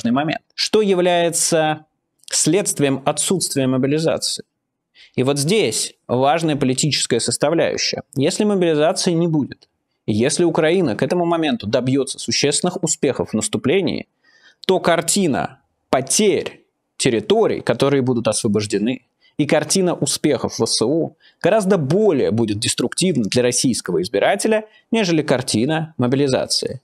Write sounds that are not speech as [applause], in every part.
важный момент. Что является следствием отсутствия мобилизации? И вот здесь важная политическая составляющая. Если мобилизации не будет, если Украина к этому моменту добьется существенных успехов в наступлении, то картина потерь территорий, которые будут освобождены, и картина успехов ВСУ гораздо более будет деструктивна для российского избирателя, нежели картина мобилизации.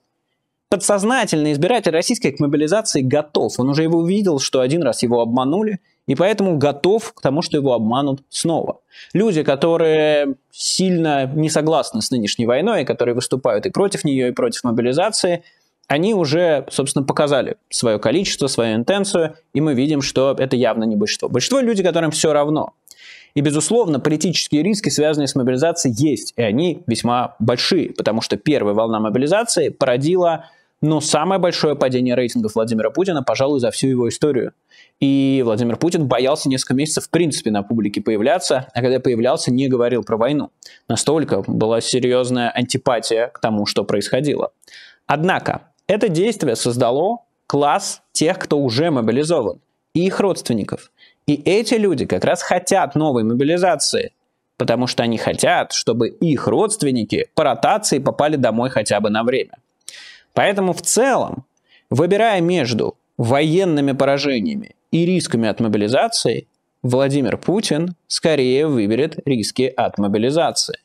Подсознательно избиратель российской к мобилизации готов. Он уже его увидел, что один раз его обманули, и поэтому готов к тому, что его обманут снова. Люди, которые сильно не согласны с нынешней войной, которые выступают и против нее, и против мобилизации, они уже, собственно, показали свое количество, свою интенцию, и мы видим, что это явно не большинство. Большинство – люди, которым все равно. И, безусловно, политические риски, связанные с мобилизацией, есть, и они весьма большие, потому что первая волна мобилизации породила но ну, самое большое падение рейтингов Владимира Путина, пожалуй, за всю его историю. И Владимир Путин боялся несколько месяцев в принципе на публике появляться, а когда появлялся, не говорил про войну. Настолько была серьезная антипатия к тому, что происходило. Однако, это действие создало класс тех, кто уже мобилизован, и их родственников – и эти люди как раз хотят новой мобилизации, потому что они хотят, чтобы их родственники по ротации попали домой хотя бы на время. Поэтому в целом, выбирая между военными поражениями и рисками от мобилизации, Владимир Путин скорее выберет риски от мобилизации.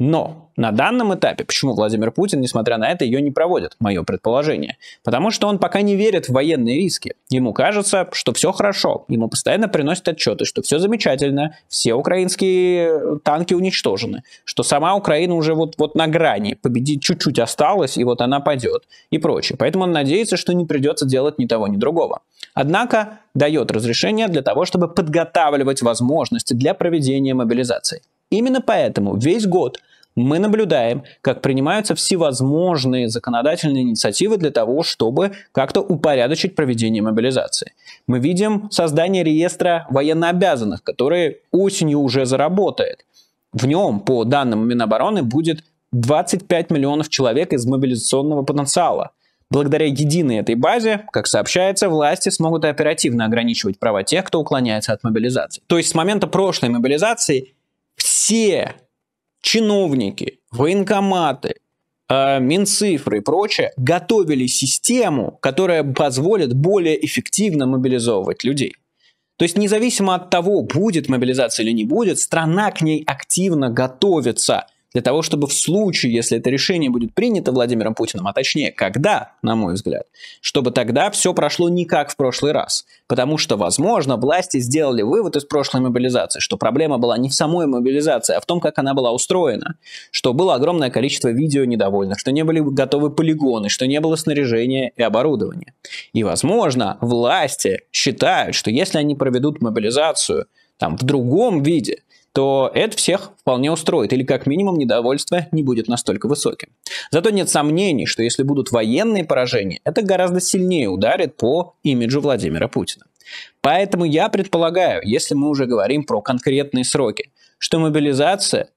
Но на данном этапе, почему Владимир Путин, несмотря на это, ее не проводит, мое предположение? Потому что он пока не верит в военные риски. Ему кажется, что все хорошо, ему постоянно приносят отчеты, что все замечательно, все украинские э, танки уничтожены, что сама Украина уже вот, вот на грани, победить чуть-чуть осталось, и вот она пойдет и прочее. Поэтому он надеется, что не придется делать ни того, ни другого. Однако дает разрешение для того, чтобы подготавливать возможности для проведения мобилизации. Именно поэтому весь год мы наблюдаем, как принимаются всевозможные законодательные инициативы для того, чтобы как-то упорядочить проведение мобилизации. Мы видим создание реестра военнообязанных, который осенью уже заработает. В нем, по данным Минобороны, будет 25 миллионов человек из мобилизационного потенциала. Благодаря единой этой базе, как сообщается, власти смогут оперативно ограничивать права тех, кто уклоняется от мобилизации. То есть с момента прошлой мобилизации все чиновники, военкоматы, э, Минцифры и прочее готовили систему, которая позволит более эффективно мобилизовывать людей. То есть независимо от того, будет мобилизация или не будет, страна к ней активно готовится – для того, чтобы в случае, если это решение будет принято Владимиром Путиным, а точнее, когда, на мой взгляд, чтобы тогда все прошло не как в прошлый раз. Потому что, возможно, власти сделали вывод из прошлой мобилизации, что проблема была не в самой мобилизации, а в том, как она была устроена, что было огромное количество видео недовольных, что не были готовы полигоны, что не было снаряжения и оборудования. И, возможно, власти считают, что если они проведут мобилизацию там, в другом виде – то это всех вполне устроит, или как минимум недовольство не будет настолько высоким. Зато нет сомнений, что если будут военные поражения, это гораздо сильнее ударит по имиджу Владимира Путина. Поэтому я предполагаю, если мы уже говорим про конкретные сроки, что мобилизация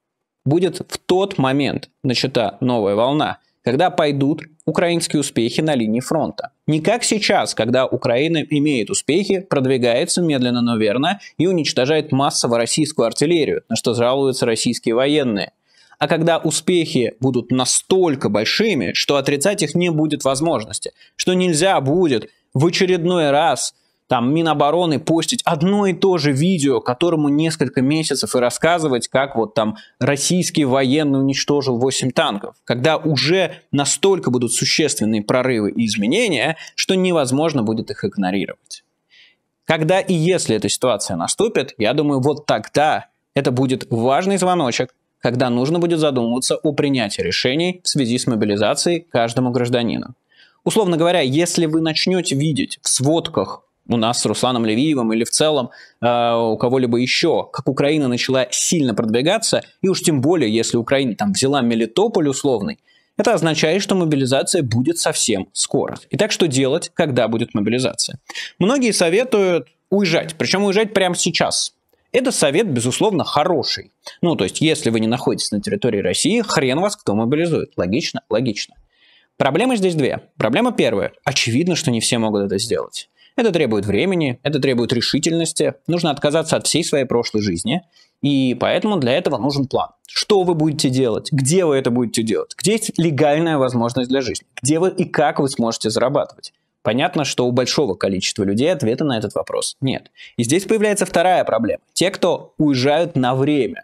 будет в тот момент начата новая волна – когда пойдут украинские успехи на линии фронта. Не как сейчас, когда Украина имеет успехи, продвигается медленно, но верно и уничтожает массово российскую артиллерию, на что жалуются российские военные. А когда успехи будут настолько большими, что отрицать их не будет возможности, что нельзя будет в очередной раз – там Минобороны постить одно и то же видео, которому несколько месяцев и рассказывать, как вот там российский военный уничтожил 8 танков, когда уже настолько будут существенные прорывы и изменения, что невозможно будет их игнорировать. Когда и если эта ситуация наступит, я думаю, вот тогда это будет важный звоночек, когда нужно будет задумываться о принятии решений в связи с мобилизацией каждому гражданину. Условно говоря, если вы начнете видеть в сводках у нас с Русланом Левиевым или в целом э, у кого-либо еще, как Украина начала сильно продвигаться, и уж тем более, если Украина там взяла Мелитополь условный, это означает, что мобилизация будет совсем скоро. Итак, что делать, когда будет мобилизация? Многие советуют уезжать, причем уезжать прямо сейчас. Это совет, безусловно, хороший. Ну, то есть, если вы не находитесь на территории России, хрен вас кто мобилизует. Логично, логично. Проблемы здесь две. Проблема первая. Очевидно, что не все могут это сделать. Это требует времени, это требует решительности, нужно отказаться от всей своей прошлой жизни, и поэтому для этого нужен план. Что вы будете делать, где вы это будете делать, где есть легальная возможность для жизни, где вы и как вы сможете зарабатывать. Понятно, что у большого количества людей ответа на этот вопрос нет. И здесь появляется вторая проблема. Те, кто уезжают на время.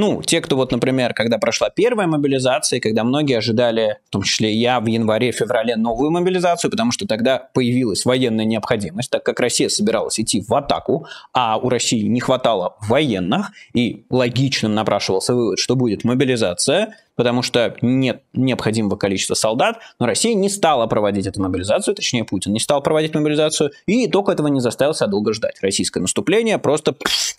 Ну, те, кто вот, например, когда прошла первая мобилизация, и когда многие ожидали, в том числе я в январе-феврале, новую мобилизацию, потому что тогда появилась военная необходимость, так как Россия собиралась идти в атаку, а у России не хватало военных, и логичным напрашивался вывод, что будет мобилизация, потому что нет необходимого количества солдат, но Россия не стала проводить эту мобилизацию, точнее Путин не стал проводить мобилизацию, и итог этого не заставил себя долго ждать. Российское наступление просто пфф,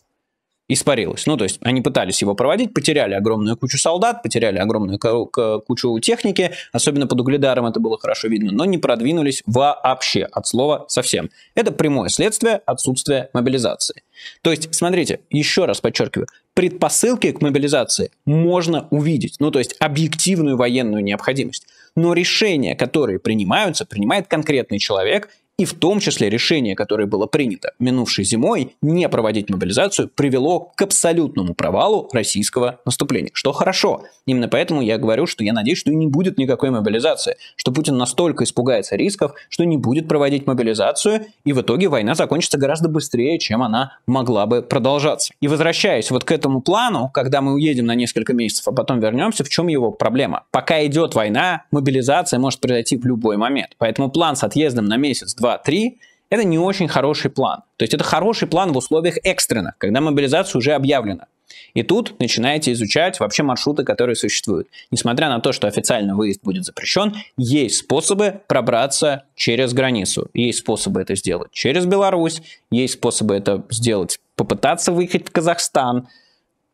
испарилось. Ну, то есть они пытались его проводить, потеряли огромную кучу солдат, потеряли огромную кучу техники, особенно под угледаром это было хорошо видно, но не продвинулись вообще от слова совсем. Это прямое следствие отсутствия мобилизации. То есть, смотрите, еще раз подчеркиваю, предпосылки к мобилизации можно увидеть, ну то есть объективную военную необходимость. Но решения, которые принимаются, принимает конкретный человек и в том числе решение, которое было принято минувшей зимой, не проводить мобилизацию, привело к абсолютному провалу российского наступления. Что хорошо. Именно поэтому я говорю, что я надеюсь, что и не будет никакой мобилизации. Что Путин настолько испугается рисков, что не будет проводить мобилизацию, и в итоге война закончится гораздо быстрее, чем она могла бы продолжаться. И возвращаясь вот к этому плану, когда мы уедем на несколько месяцев, а потом вернемся, в чем его проблема? Пока идет война, мобилизация может произойти в любой момент. Поэтому план с отъездом на месяц-два 2, 3, это не очень хороший план. То есть это хороший план в условиях экстренных, когда мобилизация уже объявлена. И тут начинаете изучать вообще маршруты, которые существуют. Несмотря на то, что официально выезд будет запрещен, есть способы пробраться через границу. Есть способы это сделать через Беларусь, есть способы это сделать, попытаться выехать в Казахстан,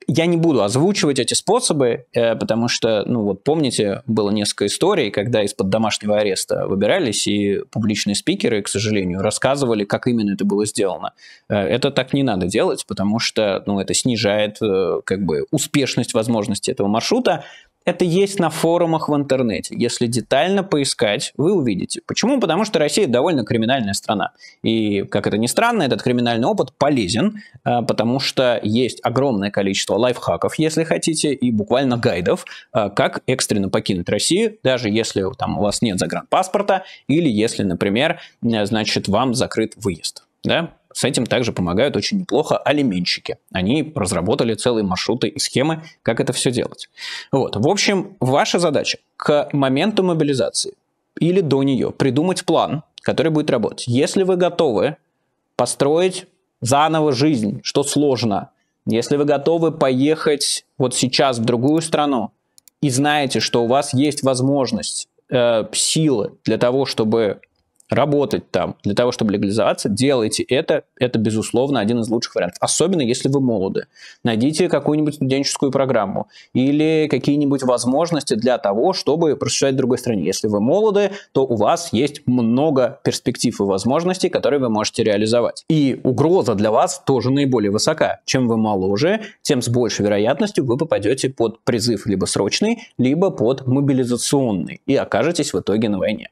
я не буду озвучивать эти способы, э, потому что, ну вот помните, было несколько историй, когда из-под домашнего ареста выбирались, и публичные спикеры, к сожалению, рассказывали, как именно это было сделано. Э, это так не надо делать, потому что, ну, это снижает, э, как бы, успешность возможности этого маршрута, это есть на форумах в интернете. Если детально поискать, вы увидите. Почему? Потому что Россия довольно криминальная страна. И, как это ни странно, этот криминальный опыт полезен, а, потому что есть огромное количество лайфхаков, если хотите, и буквально гайдов, а, как экстренно покинуть Россию, даже если там, у вас нет загранпаспорта, или если, например, значит, вам закрыт выезд. Да? С этим также помогают очень неплохо алименщики. Они разработали целые маршруты и схемы, как это все делать. Вот. В общем, ваша задача к моменту мобилизации или до нее придумать план, который будет работать. Если вы готовы построить заново жизнь, что сложно, если вы готовы поехать вот сейчас в другую страну и знаете, что у вас есть возможность, э, силы для того, чтобы работать там для того, чтобы легализоваться, делайте это. Это, безусловно, один из лучших вариантов. Особенно, если вы молоды. Найдите какую-нибудь студенческую программу или какие-нибудь возможности для того, чтобы просуществовать в другой стране. Если вы молоды, то у вас есть много перспектив и возможностей, которые вы можете реализовать. И угроза для вас тоже наиболее высока. Чем вы моложе, тем с большей вероятностью вы попадете под призыв либо срочный, либо под мобилизационный и окажетесь в итоге на войне.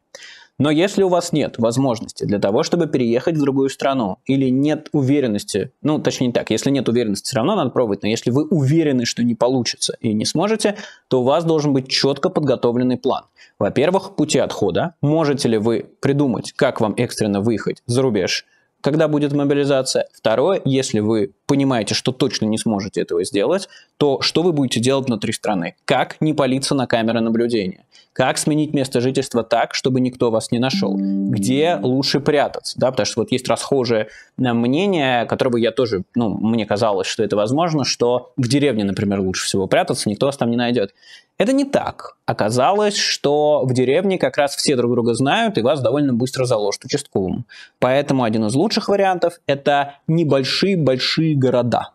Но если у вас нет возможности для того, чтобы переехать в другую страну, или нет уверенности, ну, точнее так, если нет уверенности, все равно надо пробовать, но если вы уверены, что не получится и не сможете, то у вас должен быть четко подготовленный план. Во-первых, пути отхода. Можете ли вы придумать, как вам экстренно выехать за рубеж, когда будет мобилизация. Второе, если вы понимаете, что точно не сможете этого сделать, то что вы будете делать внутри страны? Как не палиться на камеры наблюдения? Как сменить место жительства так, чтобы никто вас не нашел? Где лучше прятаться? Да, потому что вот есть расхожее э, мнение, которое бы я тоже, ну, мне казалось, что это возможно, что в деревне, например, лучше всего прятаться, никто вас там не найдет. Это не так. Оказалось, что в деревне как раз все друг друга знают, и вас довольно быстро заложат участковым. Поэтому один из лучших вариантов – это небольшие-большие города –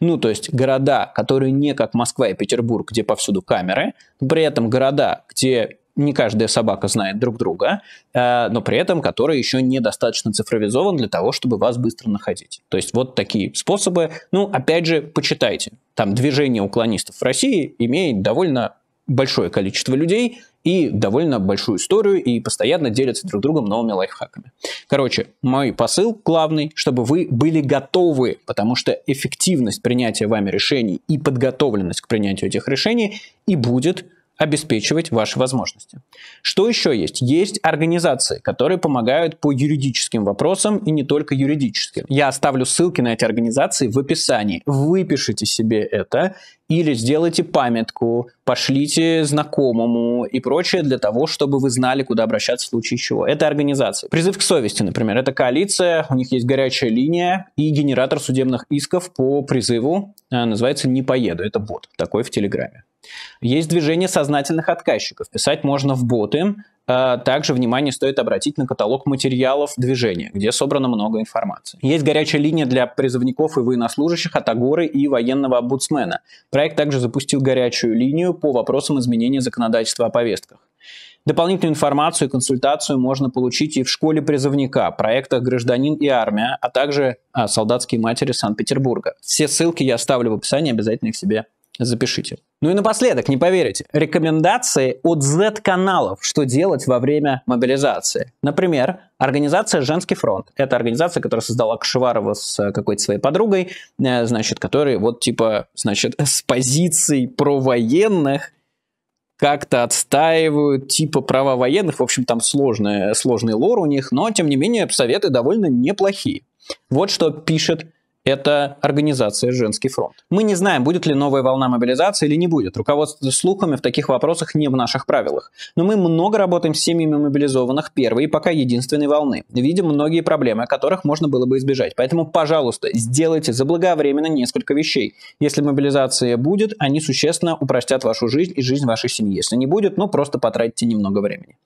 ну, то есть города, которые не как Москва и Петербург, где повсюду камеры, при этом города, где не каждая собака знает друг друга, э, но при этом который еще недостаточно цифровизован для того, чтобы вас быстро находить. То есть вот такие способы. Ну, опять же, почитайте. Там движение уклонистов в России имеет довольно большое количество людей, и довольно большую историю, и постоянно делятся друг другом новыми лайфхаками. Короче, мой посыл главный, чтобы вы были готовы, потому что эффективность принятия вами решений и подготовленность к принятию этих решений и будет обеспечивать ваши возможности. Что еще есть? Есть организации, которые помогают по юридическим вопросам и не только юридическим. Я оставлю ссылки на эти организации в описании. Выпишите себе это или сделайте памятку, пошлите знакомому и прочее для того, чтобы вы знали, куда обращаться в случае чего. Это организация. Призыв к совести, например, это коалиция, у них есть горячая линия и генератор судебных исков по призыву, э, называется «Не поеду», это бот, такой в Телеграме. Есть движение сознательных отказчиков. Писать можно в боты. А, также внимание стоит обратить на каталог материалов движения, где собрано много информации. Есть горячая линия для призывников и военнослужащих от Агоры и военного обудсмена. Проект также запустил горячую линию по вопросам изменения законодательства о повестках. Дополнительную информацию и консультацию можно получить и в школе призывника, проектах «Гражданин и армия», а также а, «Солдатские матери Санкт-Петербурга». Все ссылки я оставлю в описании, обязательно их себе запишите. Ну и напоследок, не поверите, рекомендации от Z-каналов, что делать во время мобилизации. Например, организация «Женский фронт». Это организация, которая создала Кашеварова с э, какой-то своей подругой, э, значит, которые вот типа, значит, [laughs] с позиций провоенных как-то отстаивают типа права военных. В общем, там сложная сложный лор у них, но, тем не менее, советы довольно неплохие. Вот что пишет это организация «Женский фронт». Мы не знаем, будет ли новая волна мобилизации или не будет. Руководство слухами в таких вопросах не в наших правилах. Но мы много работаем с семьями мобилизованных первой и пока единственной волны. Видим многие проблемы, которых можно было бы избежать. Поэтому, пожалуйста, сделайте заблаговременно несколько вещей. Если мобилизация будет, они существенно упростят вашу жизнь и жизнь вашей семьи. Если не будет, ну просто потратите немного времени.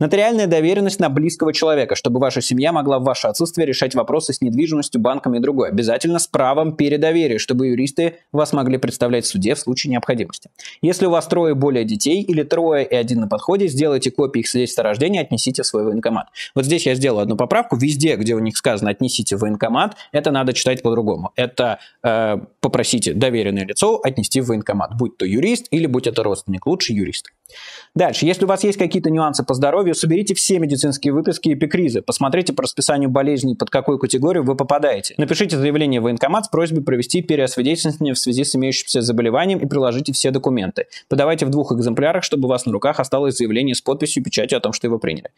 Нотариальная доверенность на близкого человека, чтобы ваша семья могла в ваше отсутствие решать вопросы с недвижимостью, банками и другое. Обязательно с правом передоверия, чтобы юристы вас могли представлять в суде в случае необходимости. Если у вас трое более детей или трое и один на подходе, сделайте копии их свидетельства о рождении и отнесите в свой военкомат. Вот здесь я сделал одну поправку. Везде, где у них сказано «отнесите в военкомат», это надо читать по-другому. Это э, попросите доверенное лицо отнести в военкомат, будь то юрист или будь это родственник, лучше юрист. Дальше, если у вас есть какие-то нюансы по здоровью, соберите все медицинские выписки и эпикризы, посмотрите по расписанию болезней, под какую категорию вы попадаете. Напишите заявление в военкомат с просьбой провести переосвидетельствование в связи с имеющимся заболеванием и приложите все документы. Подавайте в двух экземплярах, чтобы у вас на руках осталось заявление с подписью и печатью о том, что его приняли.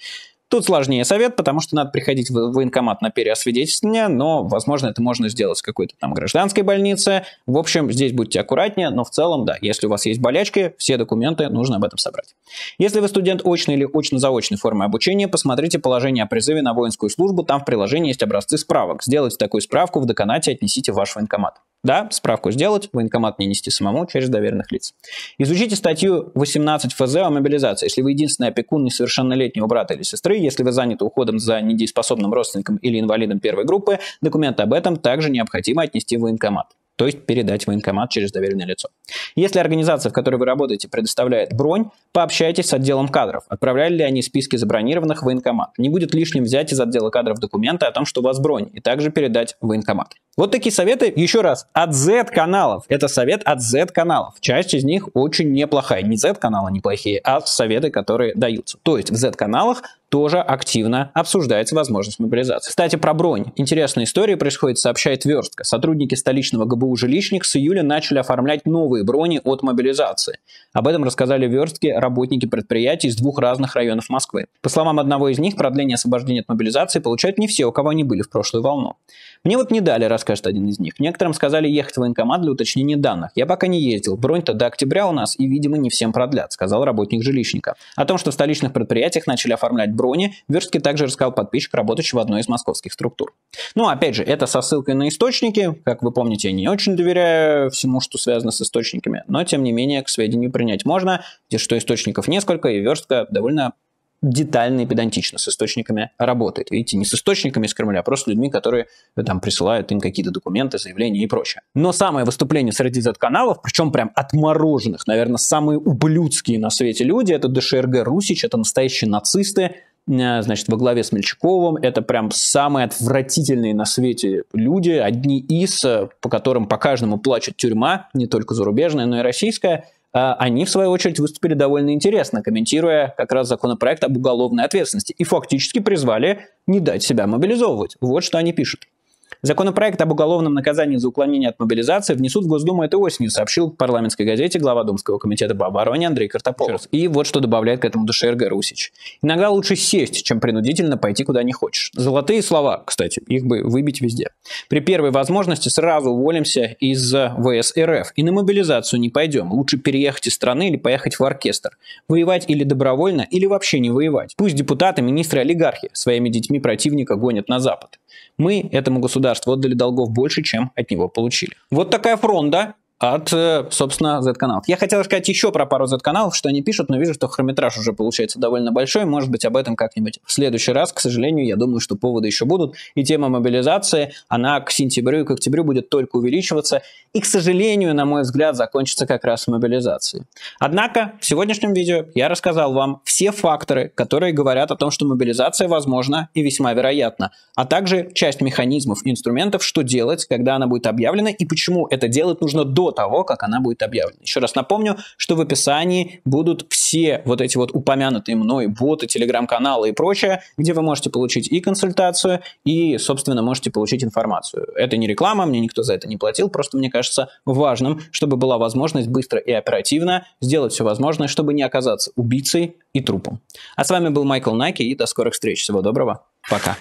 Тут сложнее совет, потому что надо приходить в военкомат на переосвидетельствование, но, возможно, это можно сделать в какой-то там гражданской больнице. В общем, здесь будьте аккуратнее, но в целом, да, если у вас есть болячки, все документы нужно об этом собрать. Если вы студент очной или очно-заочной формы обучения, посмотрите положение о призыве на воинскую службу, там в приложении есть образцы справок. Сделайте такую справку в деканате и отнесите в ваш военкомат. Да, справку сделать, военкомат не нести самому через доверенных лиц. Изучите статью 18 ФЗ о мобилизации. Если вы единственный опекун несовершеннолетнего брата или сестры, если вы заняты уходом за недееспособным родственником или инвалидом первой группы, документы об этом также необходимо отнести в военкомат. То есть передать в военкомат через доверенное лицо. Если организация, в которой вы работаете, предоставляет бронь, пообщайтесь с отделом кадров. Отправляли ли они списки забронированных в военкомат? Не будет лишним взять из отдела кадров документы о том, что у вас бронь, и также передать в военкомат. Вот такие советы, еще раз, от Z-каналов. Это совет от Z-каналов. Часть из них очень неплохая. Не Z-каналы неплохие, а советы, которые даются. То есть в Z-каналах тоже активно обсуждается возможность мобилизации. Кстати, про бронь. Интересная история происходит, сообщает Верстка. Сотрудники столичного ГБУ «Жилищник» с июля начали оформлять новые новые брони от мобилизации. Об этом рассказали верстки работники предприятий из двух разных районов Москвы. По словам одного из них, продление освобождения от мобилизации получают не все, у кого они были в прошлую волну. Мне вот не дали, расскажет один из них. Некоторым сказали ехать в военкомат для уточнения данных. Я пока не ездил. Бронь-то до октября у нас и, видимо, не всем продлят, сказал работник жилищника. О том, что в столичных предприятиях начали оформлять брони, Верстки также рассказал подписчик, работающий в одной из московских структур. Ну, опять же, это со ссылкой на источники. Как вы помните, я не очень доверяю всему, что связано с источниками источниками, но тем не менее к сведению принять можно, где что источников несколько и верстка довольно детально и педантично с источниками работает. Видите, не с источниками из Кремля, а просто людьми, которые э, там присылают им какие-то документы, заявления и прочее. Но самое выступление среди Z-каналов, причем прям отмороженных, наверное, самые ублюдские на свете люди, это ДШРГ Русич, это настоящие нацисты, Э, значит, во главе с Мельчаковым. Это прям самые отвратительные на свете люди, одни из, э, по которым по каждому плачет тюрьма, не только зарубежная, но и российская. Э, они, в свою очередь, выступили довольно интересно, комментируя как раз законопроект об уголовной ответственности и фактически призвали не дать себя мобилизовывать. Вот что они пишут. Законопроект об уголовном наказании за уклонение от мобилизации внесут в Госдуму этой осенью, сообщил парламентской газете глава Думского комитета по обороне Андрей Картополов. И вот что добавляет к этому ДШРГ Русич. Иногда лучше сесть, чем принудительно пойти куда не хочешь. Золотые слова, кстати, их бы выбить везде. При первой возможности сразу уволимся из ВС РФ и на мобилизацию не пойдем. Лучше переехать из страны или поехать в оркестр. Воевать или добровольно, или вообще не воевать. Пусть депутаты, министры, олигархи своими детьми противника гонят на Запад. Мы этому государству государства отдали долгов больше, чем от него получили. Вот такая фронта от, э, собственно, Z-каналов. Я хотел сказать еще про пару Z-каналов, что они пишут, но вижу, что хронометраж уже получается довольно большой. Может быть, об этом как-нибудь в следующий раз. К сожалению, я думаю, что поводы еще будут. И тема мобилизации, она к сентябрю и к октябрю будет только увеличиваться. И, к сожалению, на мой взгляд, закончится как раз мобилизацией. Однако, в сегодняшнем видео я рассказал вам все факторы, которые говорят о том, что мобилизация возможна и весьма вероятна, а также часть механизмов и инструментов, что делать, когда она будет объявлена и почему это делать нужно до того, как она будет объявлена. Еще раз напомню, что в описании будут все вот эти вот упомянутые мной боты, телеграм-каналы и прочее, где вы можете получить и консультацию, и, собственно, можете получить информацию. Это не реклама, мне никто за это не платил, просто мне кажется важным, чтобы была возможность быстро и оперативно сделать все возможное, чтобы не оказаться убийцей и трупом. А с вами был Майкл Наки, и до скорых встреч. Всего доброго. Пока.